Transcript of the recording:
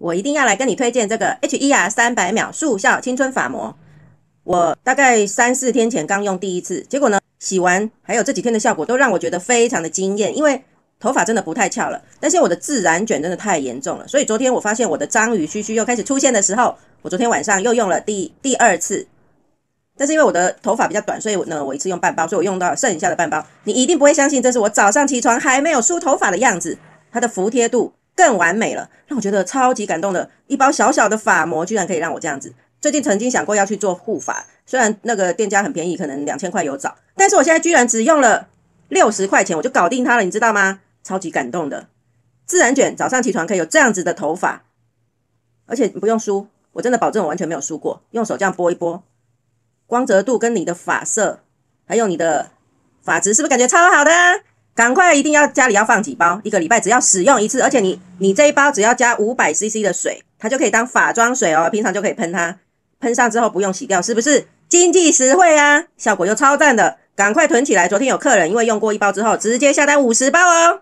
我一定要来跟你推荐这个 H E R 三百秒速效青春发膜。我大概三四天前刚用第一次，结果呢，洗完还有这几天的效果都让我觉得非常的惊艳，因为头发真的不太翘了，但是我的自然卷真的太严重了。所以昨天我发现我的章鱼须须又开始出现的时候，我昨天晚上又用了第第二次。但是因为我的头发比较短，所以呢，我一次用半包，所以我用到剩下的半包。你一定不会相信，这是我早上起床还没有梳头发的样子，它的服帖度。更完美了，让我觉得超级感动的一包小小的发膜，居然可以让我这样子。最近曾经想过要去做护发，虽然那个店家很便宜，可能两千块有找，但是我现在居然只用了六十块钱，我就搞定它了，你知道吗？超级感动的自然卷，早上起床可以有这样子的头发，而且不用梳，我真的保证我完全没有梳过，用手这样拨一拨，光泽度跟你的发色，还有你的发质，是不是感觉超好的？赶快一定要家里要放几包，一个礼拜只要使用一次，而且你你这一包只要加五百 CC 的水，它就可以当法妆水哦，平常就可以喷它，喷上之后不用洗掉，是不是经济实惠啊？效果又超赞的，赶快囤起来！昨天有客人因为用过一包之后，直接下单五十包哦。